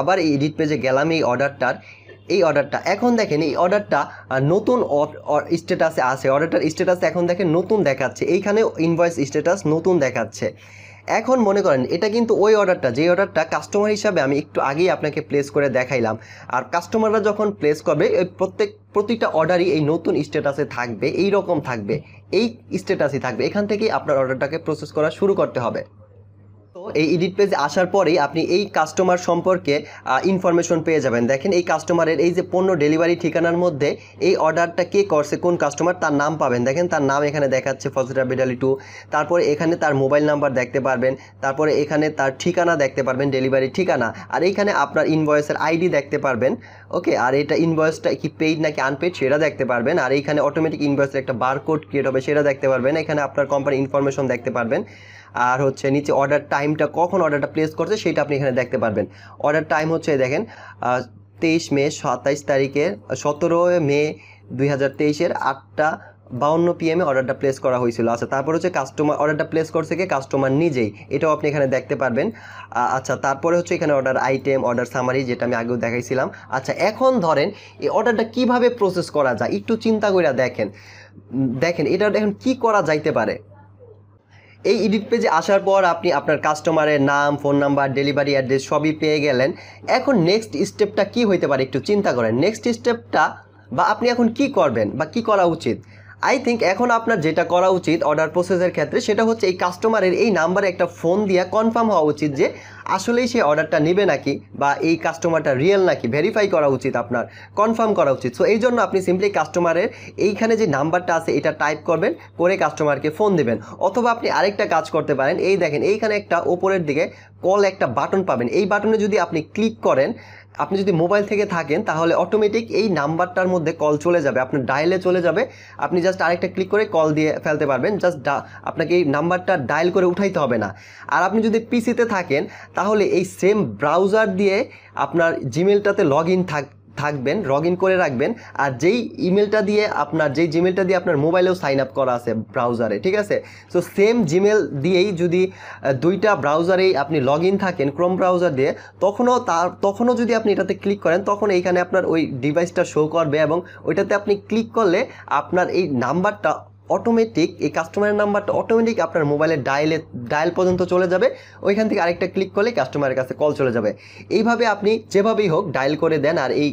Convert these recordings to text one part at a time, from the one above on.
আবার এই এডিট পেজে গেলাম এই অর্ডারটার এই অর্ডারটা এখন দেখেন এই অর্ডারটা নতুন স্ট্যাটাসে আছে অর্ডারটার স্ট্যাটাস এখন দেখেন নতুন দেখাচ্ছে এইখানে ইনভয়েস স্ট্যাটাস নতুন দেখাচ্ছে এখন মনে করেন এটা কিন্তু ওই অর্ডারটা যে অর্ডারটা কাস্টমার হিসাবে আমি একটু আগেই আপনাকে প্লেস করে দেখাইলাম আর কাস্টমাররা যখন প্লেস করবে ওই প্রত্যেক প্রতিটা অর্ডারই এই নতুন স্ট্যাটাসে থাকবে এই রকম থাকবে এই স্ট্যাটাসই থাকবে এখান থেকেই আপনার অর্ডারটাকে প্রসেস করা শুরু করতে হবে তো এই এডিট পেজে আসার পরেই আপনি এই কাস্টমার সম্পর্কে ইনফরমেশন পেয়ে যাবেন দেখেন এই কাস্টমারের এই যে পণ্য ডেলিভারি ঠিকানার মধ্যে এই অর্ডারটা কে করছে কোন কাস্টমার তার নাম পাবেন দেখেন তার নাম এখানে দেখাচ্ছে ফজরা বিডালি টু তারপরে এখানে তার মোবাইল নাম্বার দেখতে পারবেন তারপরে এখানে তার ঠিকানা দেখতে পারবেন ডেলিভারি ঠিকানা আর এইখানে আপনার ইনভয়েসের আইডি দেখতে পারবেন ওকে আর এটা ইনভয়েসটা কি পেইড নাকি আনপেইড সেটা দেখতে পারবেন আর এইখানে অটোমেটিক ইনভয়েসের একটা বারকোড ক্রিয়েট হবে সেটা দেখতে পারবেন এখানে আপনার কোম্পানি ইনফরমেশন দেখতে পারবেন আর হচ্ছে নিচে অর্ডার টাইমটা কখন অর্ডারটা প্লেস করছে সেটা আপনি এখানে দেখতে পারবেন অর্ডার টাইম হচ্ছে দেখেন তেইশ মে সাতাইশ তারিখের সতেরো মে দুই হাজার তেইশের আটটা বাউন্ন পিএমে অর্ডারটা প্লেস করা হয়েছিল আচ্ছা তারপর হচ্ছে কাস্টমার অর্ডারটা প্লেস করছে কি কাস্টমার নিজেই এটাও আপনি এখানে দেখতে পারবেন আচ্ছা তারপরে হচ্ছে এখানে অর্ডার আইটেম অর্ডার সামারি যেটা আমি আগেও দেখাইছিলাম আচ্ছা এখন ধরেন এই অর্ডারটা কিভাবে প্রসেস করা যায় একটু চিন্তা করে দেখেন দেখেন এটা এখন কি করা যাইতে পারে এই এডিট পেজে আসার পর আপনি আপনার কাস্টমারের নাম ফোন নাম্বার ডেলিভারি অ্যাড্রেস সবই পেয়ে গেলেন এখন নেক্সট স্টেপটা কি হইতে পারে একটু চিন্তা করেন নেক্সট স্টেপটা বা আপনি এখন কি করবেন বা কি করা উচিত আই থিঙ্ক এখন আপনার যেটা করা উচিত অর্ডার প্রসেসের ক্ষেত্রে সেটা হচ্ছে এই কাস্টমারের এই নাম্বারে একটা ফোন দিয়া কনফার্ম হওয়া উচিত যে আসলেই সে অর্ডারটা নেবে নাকি বা এই কাস্টমারটা রিয়েল নাকি ভেরিফাই করা উচিত আপনার কনফার্ম করা উচিত সো এই জন্য আপনি সিম্পলি কাস্টমারের এইখানে যে নাম্বারটা আছে এটা টাইপ করবেন করে কাস্টমারকে ফোন দেবেন অথবা আপনি আরেকটা কাজ করতে পারেন এই দেখেন এইখানে একটা ওপরের দিকে কল একটা বাটন পাবেন এই বাটনে যদি আপনি ক্লিক করেন আপনি যদি মোবাইল থেকে থাকেন তাহলে অটোমেটিক এই নাম্বারটার মধ্যে কল চলে যাবে আপনার ডায়ালে চলে যাবে আপনি জাস্ট আরেকটা ক্লিক করে কল দিয়ে ফেলতে পারবেন জাস্ট আপনাকে এই নাম্বারটা ডায়াল করে উঠাইতে হবে না আর আপনি যদি পিসিতে থাকেন তাহলে এই সেম ব্রাউজার দিয়ে আপনার জিমেলটাতে লগ ইন থাক থাকবেন লগ ইন করে রাখবেন আর যেই ইমেলটা দিয়ে আপনার যেই জিমেলটা দিয়ে আপনার মোবাইলেও সাইন আপ করা আছে ব্রাউজারে ঠিক আছে সো সেম জিমেল দিয়েই যদি দুইটা ব্রাউজারেই আপনি লগ ইন থাকেন ক্রোম ব্রাউজার দিয়ে তখনও তার তখনও যদি আপনি এটাতে ক্লিক করেন তখন এইখানে আপনার ওই ডিভাইসটা শো করবে এবং ওইটাতে আপনি ক্লিক করলে আপনার এই নাম্বারটা অটোমেটিক এই কাস্টমারের নাম্বারটা অটোমেটিক আপনার মোবাইলে ডায়ালে ডায়াল পর্যন্ত চলে যাবে ওইখান থেকে আরেকটা ক্লিক করলে কাস্টমারের কাছে কল চলে যাবে এইভাবে আপনি যেভাবেই হোক ডায়াল করে দেন আর এই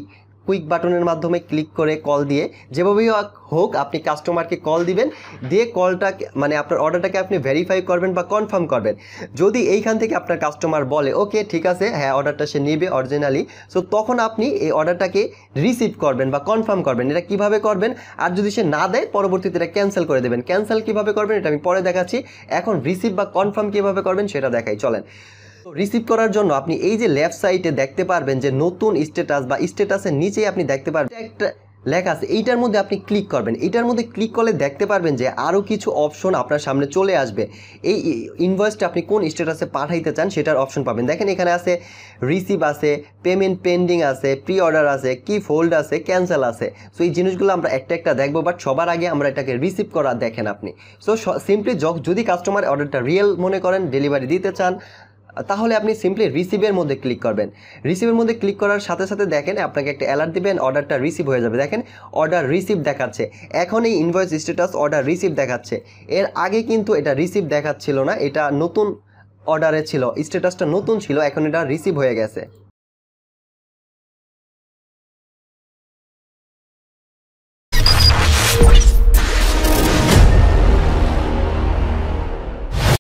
কুইক বাটনের মাধ্যমে ক্লিক করে কল দিয়ে যেভাবেই হোক আপনি কাস্টমারকে কল দিবেন দিয়ে কলটা মানে আপনার অর্ডারটাকে আপনি ভেরিফাই করবেন বা কনফার্ম করবেন যদি এইখান থেকে আপনার কাস্টমার বলে ওকে ঠিক আছে হ্যাঁ অর্ডারটা সে নেবে অরিজিনালি সো তখন আপনি এই অর্ডারটাকে রিসিভ করবেন বা কনফার্ম করবেন এটা কিভাবে করবেন আর যদি সে না দেয় পরবর্তীতে এটা ক্যান্সেল করে দেবেন ক্যান্সেল কিভাবে করবেন এটা আমি পরে দেখাচ্ছি এখন রিসিভ বা কনফার্ম কিভাবে করবেন সেটা দেখাই চলেন রিসিভ করার জন্য আপনি এই যে লেফট সাইডে দেখতে পারবেন যে নতুন স্ট্যাটাস বা স্ট্যাটাসের নিচেই আপনি দেখতে পারবেন একটা লেখা আছে এইটার মধ্যে আপনি ক্লিক করবেন এইটার মধ্যে ক্লিক করলে দেখতে পারবেন যে আরও কিছু অপশন আপনার সামনে চলে আসবে এই ইনভয়েসটা আপনি কোন স্ট্যাটাসে পাঠাইতে চান সেটার অপশন পাবেন দেখেন এখানে আছে রিসিভ আছে পেমেন্ট পেন্ডিং আছে প্রি অর্ডার আছে কি ফোল্ড আছে ক্যান্সেল আছে সো এই জিনিসগুলো আমরা একটা একটা দেখবো বাট সবার আগে আমরা এটাকে রিসিভ করা দেখেন আপনি সো সিম্পলি যদি কাস্টমার অর্ডারটা রিয়েল মনে করেন ডেলিভারি দিতে চান তাহলে আপনি সিম্পলি রিসিভের মধ্যে ক্লিক করবেন রিসিভের মধ্যে ক্লিক করার সাথে সাথে দেখেন আপনাকে একটা অ্যালার্ট দেবেন অর্ডারটা রিসিভ হয়ে যাবে দেখেন অর্ডার রিসিভ দেখাচ্ছে এখন এই ইনভয়েস স্ট্যাটাস অর্ডার রিসিভ দেখাচ্ছে এর আগে কিন্তু এটা রিসিভ দেখাচ্ছিল না এটা নতুন অর্ডারে ছিল স্ট্যাটাসটা নতুন ছিল এখন এটা রিসিভ হয়ে গেছে